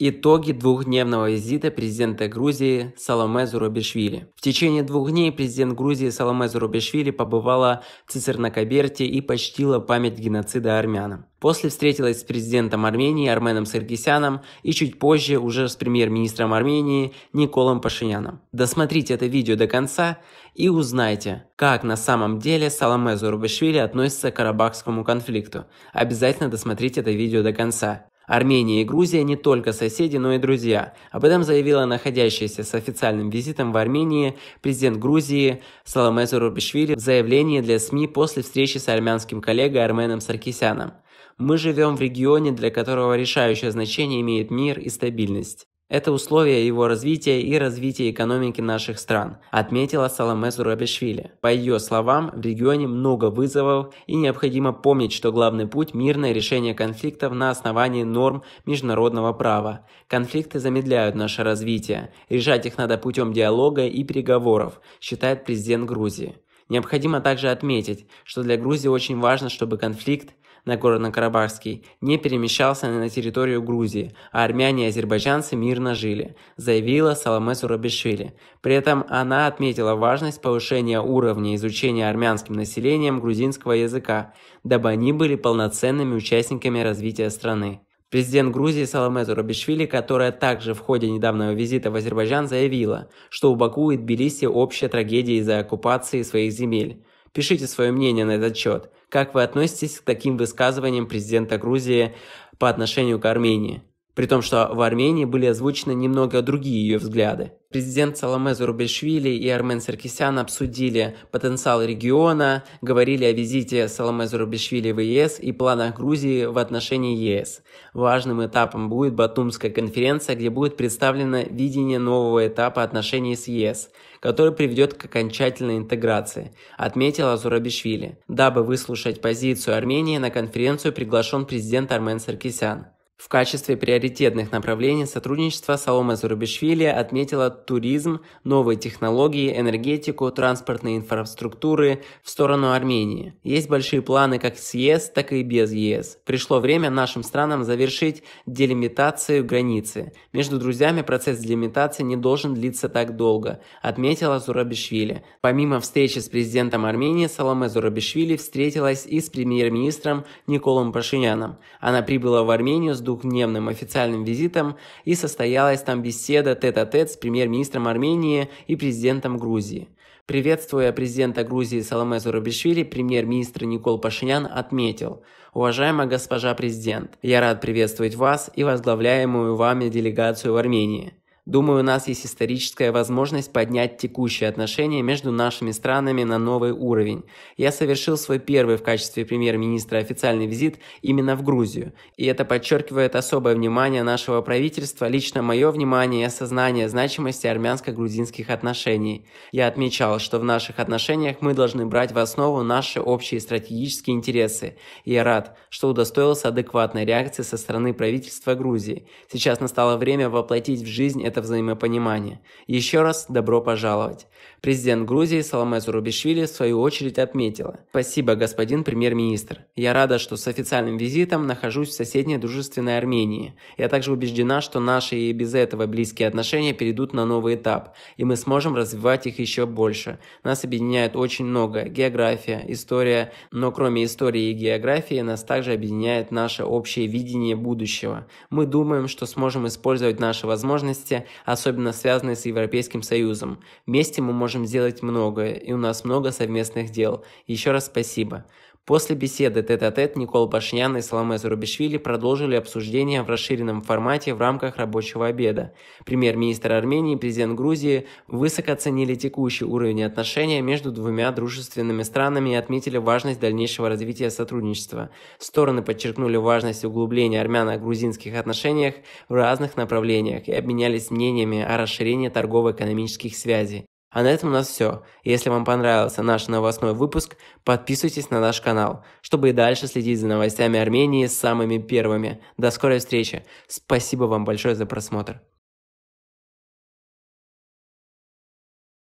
Итоги двухдневного визита президента Грузии Саломе Зурабишвили. В течение двух дней президент Грузии Саломе Зурабишвили побывала в Цисернакоберте и почтила память геноцида армянам. После встретилась с президентом Армении Арменом Саргисяном и чуть позже уже с премьер-министром Армении Николом Пашиняном. Досмотрите это видео до конца и узнайте, как на самом деле Саломе Зурабишвили относится к карабахскому конфликту. Обязательно досмотрите это видео до конца. Армения и Грузия не только соседи, но и друзья. Об этом заявила находящаяся с официальным визитом в Армении президент Грузии Саламе Зарубишвили в заявлении для СМИ после встречи с армянским коллегой Арменом Саркисяном. Мы живем в регионе, для которого решающее значение имеет мир и стабильность. Это условие его развития и развития экономики наших стран, отметила Саламе Зурабишвили. По ее словам, в регионе много вызовов и необходимо помнить, что главный путь – мирное решение конфликтов на основании норм международного права. Конфликты замедляют наше развитие. Решать их надо путем диалога и переговоров, считает президент Грузии. Необходимо также отметить, что для Грузии очень важно, чтобы конфликт – Нагорно-Карабахский не перемещался на территорию Грузии, а армяне и азербайджанцы мирно жили, заявила Саламе Сурабишвили. При этом она отметила важность повышения уровня изучения армянским населением грузинского языка, дабы они были полноценными участниками развития страны. Президент Грузии Саламе Зурабишвили, которая также в ходе недавнего визита в Азербайджан заявила, что у Баку и Тбилиси общая трагедия из-за оккупации своих земель. Пишите свое мнение на этот счет. Как вы относитесь к таким высказываниям президента Грузии по отношению к Армении? При том, что в Армении были озвучены немного другие ее взгляды. Президент Саламе Зарубешвили и Армен Саркисян обсудили потенциал региона, говорили о визите Саламе Зарубешвили в ЕС и планах Грузии в отношении ЕС. Важным этапом будет Батумская конференция, где будет представлено видение нового этапа отношений с ЕС, который приведет к окончательной интеграции, отметила Зурабишвили. Дабы выслушать позицию Армении, на конференцию приглашен президент Армен Саркисян. В качестве приоритетных направлений сотрудничества Салома Зарубишвили отметила туризм, новые технологии, энергетику, транспортные инфраструктуры в сторону Армении. Есть большие планы как с ЕС, так и без ЕС. Пришло время нашим странам завершить делимитацию границы. Между друзьями процесс делимитации не должен длиться так долго, отметила Зурабишвили. Помимо встречи с президентом Армении, Саломе Зурабишвили встретилась и с премьер-министром Николом Пашиняном. Она прибыла в Армению с двухдневным официальным визитом и состоялась там беседа тет-а-тет -тет с премьер-министром Армении и президентом Грузии. Приветствуя президента Грузии Саламе Зурабишвили, премьер-министр Никол Пашинян отметил «Уважаемая госпожа президент, я рад приветствовать вас и возглавляемую вами делегацию в Армении. Думаю, у нас есть историческая возможность поднять текущие отношения между нашими странами на новый уровень. Я совершил свой первый в качестве премьер-министра официальный визит именно в Грузию. И это подчеркивает особое внимание нашего правительства, лично мое внимание и осознание значимости армянско-грузинских отношений. Я отмечал, что в наших отношениях мы должны брать в основу наши общие стратегические интересы. И я рад, что удостоился адекватной реакции со стороны правительства Грузии. Сейчас настало время воплотить в жизнь это это взаимопонимание. Еще раз добро пожаловать. Президент Грузии Саламе Зурубишвили в свою очередь отметила. Спасибо, господин премьер-министр. Я рада, что с официальным визитом нахожусь в соседней дружественной Армении. Я также убеждена, что наши и без этого близкие отношения перейдут на новый этап, и мы сможем развивать их еще больше. Нас объединяет очень много – география, история, но кроме истории и географии нас также объединяет наше общее видение будущего. Мы думаем, что сможем использовать наши возможности особенно связанные с Европейским Союзом. Вместе мы можем сделать многое, и у нас много совместных дел. Еще раз спасибо. После беседы тет-а-тет Никол Пашнян и Саламе Зурабишвили продолжили обсуждение в расширенном формате в рамках рабочего обеда. Премьер-министр Армении и президент Грузии высоко оценили текущий уровень отношений между двумя дружественными странами и отметили важность дальнейшего развития сотрудничества. Стороны подчеркнули важность углубления армяно-грузинских отношениях в разных направлениях и обменялись мнениями о расширении торгово-экономических связей. А на этом у нас все. Если вам понравился наш новостной выпуск, подписывайтесь на наш канал, чтобы и дальше следить за новостями Армении самыми первыми. До скорой встречи. Спасибо вам большое за просмотр.